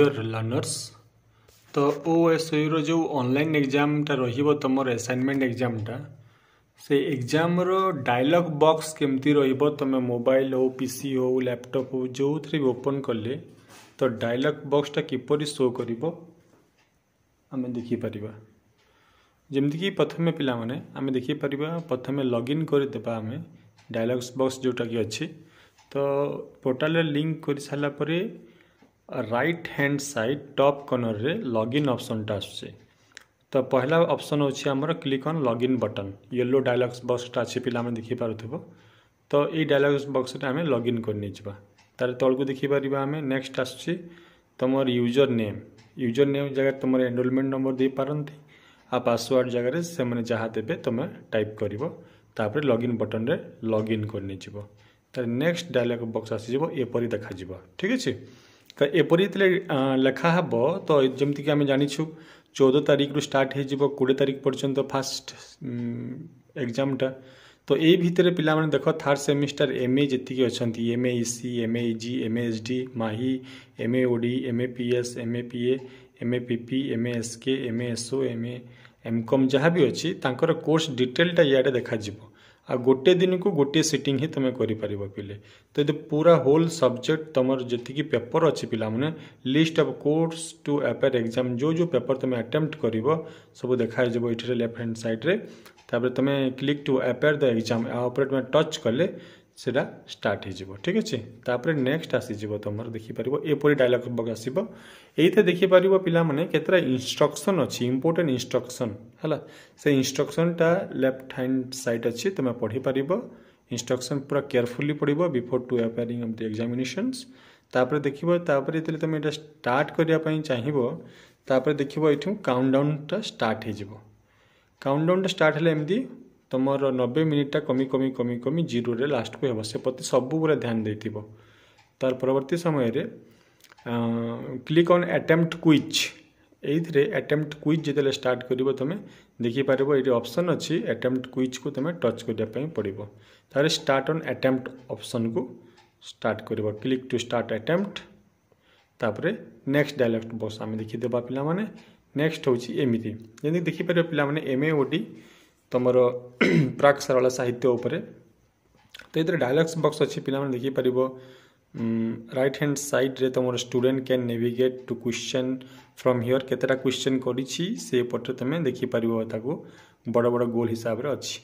dear learners ତ ଓଏସ୍ୟୁର ଯେଉଁ online ଏକ୍ଜାମ୍ଟା ରହିବ ତୁମର ଆସାଇନମେଣ୍ଟ ଏକ୍ଜାମ୍ଟା ସେ ଏକ୍ଜାମ୍ର ଡାଇଲଗ୍ ବକ୍ସ କେମିତି ରହିବ ତୁମେ ମୋବାଇଲ୍ ହେଉ ପି ସି ହେଉ ଲ୍ୟାପଟପ୍ ହେଉ ଯେଉଁଥିରେ ବି ଓପନ୍ କଲେ ତ ଡାଇଲଗ୍ ବକ୍ସଟା କିପରି ଶୋ କରିବ ଆମେ ଦେଖିପାରିବା ଯେମିତିକି ପ୍ରଥମେ ପିଲାମାନେ ଆମେ ଦେଖିପାରିବା ପ୍ରଥମେ ଲଗ୍ଇନ୍ କରିଦେବା ଆମେ ଡାଇଲଗ୍ସ ବକ୍ସ ଯେଉଁଟାକି ଅଛି ତ ପୋର୍ଟାଲ୍ରେ ଲିଙ୍କ୍ କରିସାରିଲା ପରେ রাইট হ্যান্ড সাইড টপ কর্নরে লগ ইন অপসনটা আসছে তো পহলা অপসন হচ্ছে আমার click on log in button yellow dialogs বক্সটা আছে পিলামানে দেখিপারুথিব তো এই ডায়লগস বক্সটা আমি লগ ইন করে নেইযিবা তার তলকু দেখিপারিবা আমি নেক্সট আসছে তোমার ইউজর নেম ইউজর নেম জায়গায় তোমার এনরোলমেন্ট নম্বর দিয়েপারতি आ पासवर्ड जगह से जहाँ देवे तुम टाइप कर तापर लगइन बटन रे लगइन कर नेक्स्ट डायलग बक्स आसीज एपरी देखा ठीक अच्छे ତ ଏପରି ଯେତେବେଳେ ଲେଖା ହେବ ତ ଯେମିତିକି ଆମେ ଜାଣିଛୁ ଚଉଦ ତାରିଖରୁ ଷ୍ଟାର୍ଟ ହେଇଯିବ କୋଡ଼ିଏ ତାରିଖ ପର୍ଯ୍ୟନ୍ତ ଫାଷ୍ଟ ଏକ୍ଜାମ୍ଟା ତ ଏଇ ଭିତରେ ପିଲାମାନେ ଦେଖ ଥାର୍ଡ଼ ସେମିଷ୍ଟାର ଏମ୍ ଏ ଯେତିକି ଅଛନ୍ତି M A C M A G M A S D ମାହି ଏମ୍ ଏ ଓଡ଼ି M A P S M A P A M A P P M A S K M A S ଓ M A M com ଯାହା ବି ଅଛି ତାଙ୍କର course ଡିଟେଲ୍ଟା ଇଆଡ଼େ ଦେଖାଯିବ आ गोटे दिन को गोटे सिटिंग ही तुम कर पिले तो ये पूरा होल सब्जेक्ट तुम जी पेपर अच्छे पे list of course to appear exam जो जो पेपर तुम आटेम्प्ट कर सब देखा देखाई ये लेफ्ट हैंड सैड्रे तुम click to appear the exam आप टच कले ସେଇଟା ଷ୍ଟାର୍ଟ ହେଇଯିବ ଠିକ୍ ଅଛି ତାପରେ ନେକ୍ସଟ ଆସିଯିବ ତମର ଦେଖିପାରିବ ଏପରି ଡାଇଲଗ୍ ବକ୍ ଆସିବ ଏଇଥିରେ ଦେଖିପାରିବ ପିଲାମାନେ କେତେଟା ଇନଷ୍ଟ୍ରକ୍ସନ୍ ଅଛି ଇମ୍ପୋର୍ଟାଣ୍ଟ ଇନଷ୍ଟ୍ରକ୍ସନ୍ ହେଲା ସେ ଇନଷ୍ଟ୍ରକ୍ସନ୍ଟା ଲେଫ୍ଟ ହ୍ୟାଣ୍ଡ ସାଇଡ଼୍ ଅଛି ତୁମେ ପଢ଼ିପାରିବ ଇନଷ୍ଟ୍ରକ୍ସନ୍ ପୁରା କେୟାରଫୁଲି ପଢ଼ିବ before to appearing of the examinations ତାପରେ ଦେଖିବ ତାପରେ ଯେତେବେଳେ ତୁମେ ଏଇଟା ଷ୍ଟାର୍ଟ କରିବା ପାଇଁ ଚାହିଁବ ତାପରେ ଦେଖିବ ଏଇଠୁ କାଉଣ୍ଟ ଡାଉନ୍ଟା ଷ୍ଟାର୍ଟ ହେଇଯିବ କାଉଣ୍ଟ ଡାଉନ୍ଟା ଷ୍ଟାର୍ଟ ହେଲେ ଏମିତି ତୁମର ନବେ ମିନିଟ୍ଟା କମି କମି କମି କମି ଜିରୋରେ ଲାଷ୍ଟକୁ ହେବ ସେ ପ୍ରତି ସବୁବେଳେ ଧ୍ୟାନ ଦେଇଥିବ ତାର ପରବର୍ତ୍ତୀ ସମୟରେ କ୍ଲିକ୍ ଅନ୍ ଆଟେମ୍ପ୍ଟ କୁଇଜ୍ ଏଇଥିରେ ଆଟେମ୍ପ୍ଟ କୁଇଜ୍ ଯେତେବେଳେ ଷ୍ଟାର୍ଟ କରିବ ତୁମେ ଦେଖିପାରିବ ଏଇଠି ଅପସନ୍ ଅଛି ଆଟେମ୍ପ୍ଟ କୁଇଜ୍କୁ ତୁମେ ଟଚ୍ କରିବା ପାଇଁ ପଡ଼ିବ ତାହେଲେ ଷ୍ଟାର୍ଟ ଅନ୍ ଆଟେମ୍ପ୍ଟ ଅପସନ୍କୁ ଷ୍ଟାର୍ଟ କରିବ କ୍ଲିକ୍ ଟୁ ଷ୍ଟାର୍ଟ ଆଟେମ୍ପ୍ଟ ତାପରେ ନେକ୍ସଟ ଡାଇଲେକ୍ଟ ବକ୍ସ ଆମେ ଦେଖିଦେବା ପିଲାମାନେ ନେକ୍ସଟ ହେଉଛି ଏମିତି ଯେମିତି ଦେଖିପାରିବ ପିଲାମାନେ ଏମ୍ ଏ ଓ ଡି ତୁମର ପ୍ରାକ୍ ସରଳା ସାହିତ୍ୟ ଉପରେ ତ ଏଥିରେ ଡାଇଲଗ୍ସ ବକ୍ସ ଅଛି ପିଲାମାନେ ଦେଖିପାରିବ ରାଇଟ୍ ହ୍ୟାଣ୍ଡ ସାଇଡ଼୍ରେ ତୁମର student can navigate to question from here କେତେଟା କ୍ୱେଶ୍ଚନ୍ କରିଛି ସେପଟରେ ତୁମେ ଦେଖିପାରିବ ତାକୁ ବଡ଼ ବଡ଼ ଗୋଲ୍ ହିସାବରେ ଅଛି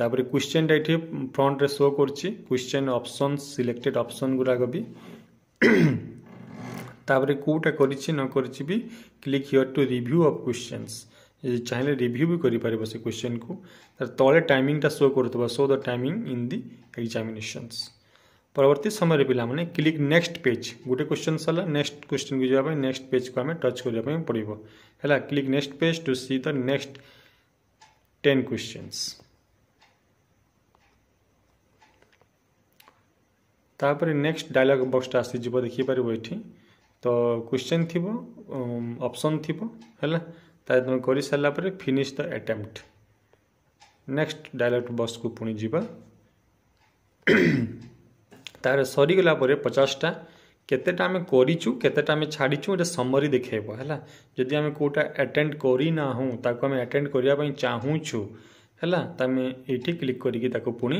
ତାପରେ କ୍ୱେଶ୍ଚନ୍ଟା ଏଠି ଫ୍ରଣ୍ଟରେ ଶୋ କରୁଛି କ୍ୱେଶ୍ଚନ୍ ଅପସନ୍ ସିଲେକ୍ଟେଡ଼୍ ଅପସନ୍ ଗୁଡ଼ାକ ବି ତାପରେ କେଉଁଟା କରିଛି ନ କରିଛି ବି click here to review of questions चाहिए रिव्यू भी करपर से क्वेश्चन को तले टाइमिंगटा सो कर show the timing in the examination परवर्त समय पे क्लिक नेक्स्ट पेज गोटे क्वेश्चन सर नेक्स्ट क्वेश्चन को जवाब नेक्स्ट पेज को आम टच करने पड़ो है click next page to see the next ten question तापर नेक्स्ट डायलग बक्सटा आसीज देखिपर ये तो क्वेश्चन थी अपसन थी है ତା ତୁମେ କରିସାରିଲା ପରେ finish the attempt next dialog ବକ୍ସକୁ ପୁଣି ଯିବା ତାର ସରିଗଲା ପରେ ପଚାଶଟା କେତେଟା ଆମେ କରିଛୁ କେତେଟା ଆମେ ଛାଡ଼ିଛୁ ଏଇଟା ସମରି ଦେଖାଇବ ହେଲା ଯଦି ଆମେ କେଉଁଟା ଆଟେଣ୍ଡ କରିନାହୁଁ ତାକୁ ଆମେ ଆଟେଣ୍ଡ କରିବା ପାଇଁ ଚାହୁଁଛୁ ହେଲା ତମେ ଏଇଠି କ୍ଲିକ୍ କରିକି ତାକୁ ପୁଣି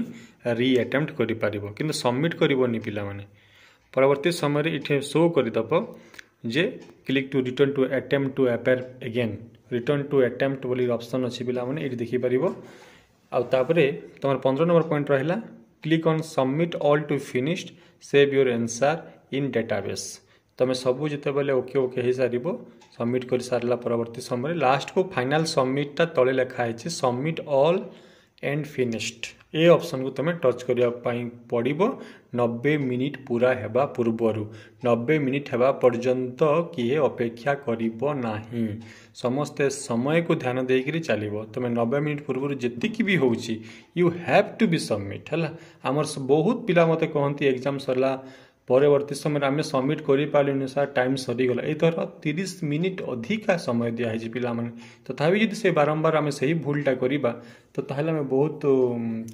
ରିଆଟେମ୍ପ୍ଟ କରିପାରିବ କିନ୍ତୁ ସବମିଟ୍ କରିବନି ପିଲାମାନେ ପରବର୍ତ୍ତୀ ସମୟରେ ଏଠି ଶୋ କରିଦେବ ଯେ click to return to attempt to appear again return to attempt ବୋଲି ଅପସନ୍ ଅଛି ପିଲାମାନେ ଏଇଠି ଦେଖିପାରିବ ଆଉ ତାପରେ ତୁମର ପନ୍ଦର ନମ୍ବର ପଏଣ୍ଟ ରହିଲା click on submit all to finished save your answer in database ତୁମେ ସବୁ ଯେତେବେଳେ ଓକେ ଓକେ ହୋଇସାରିବ ସବମିଟ୍ କରିସାରିଲା ପରବର୍ତ୍ତୀ ସମୟରେ ଲାଷ୍ଟକୁ ଫାଇନାଲ୍ ସବମିଟ୍ଟା ତଳେ ଲେଖା ହେଇଛି ସବମିଟ୍ ଅଲ୍ ଏଣ୍ଡ ଫିନିଶ୍ଡ ए अप्सन को अप्सनको तम ट पर्व नब्बे मिनिट पूरा हेबा पूर्वहरू नब्बे मिनिट हे पर्यंत के अपेक्षा समस्त समय को ध्यान दिकरी चाहिँ तम नब्बे मिनट पूर्व जतिकि you have to be submit होला बहुत पिला मते कि एग्जाम सरला परवर्त समय आम सबमिट कर पारे सार टाइम सरीगला यथर तीस मिनिट अधिका समय दिखाई पिला तथापि जी से बारंबार आम से ही भूलटा करवा तो आम बहुत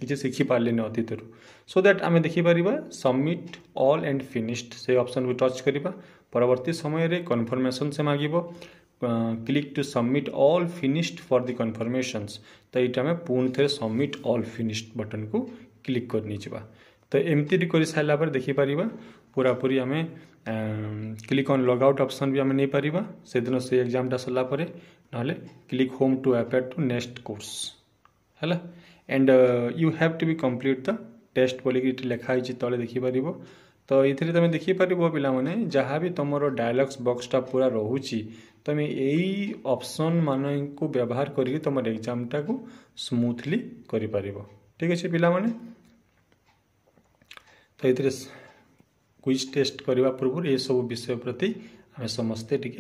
किसी शिखी पारे अतीतर सो दैट आम देखिपर सबमिट अल एंड फिनिश्ड से अपसन को टच करवा परवर्त समय कनफर्मेसन से मागे click to submit all finished for the confirmations तो ये आम पुण थे सबमिट अल फिनिश्ड बटन को क्लिक करनी तो एमती कर सारापर देखिपर पूरा पूरी आम click on log out option भी आम नहीं पारिबा सेदिन से एग्जामटा सरला परे নহলে click home to appear to next course হ্যাঁ and you have to be complete the test বলিকি এটি লেখা হয়েছে তলে দেখিপারিব তো ଏଥିରେ ତୁମେ ଦେଖିପାରିବ ପିଲାମାନେ ଯାହା ବି ତୁମର ଡାଇଲଗ୍ସ ବକ୍ସଟା ପୁରା ରହୁଛି ତୁମେ ଏଇ ଅପସନ୍ମାନଙ୍କୁ ବ୍ୟବହାର କରିକି ତୁମର ଏକ୍ଜାମ୍ଟାକୁ ସ୍ମୁଥଲି କରିପାରିବ ଠିକ୍ ଅଛି ପିଲାମାନେ ତ ଏଥିରେ क्विज टेस्ट करने पूर्व यह सब विषय प्रति आम समस्ते टी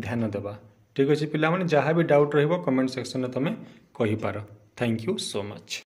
ध्यान देवा ठीक अच्छे पे जहाँ भी डाउट रमेंट सेक्शन में तुम्हें कहीपार थैंक यू सो मच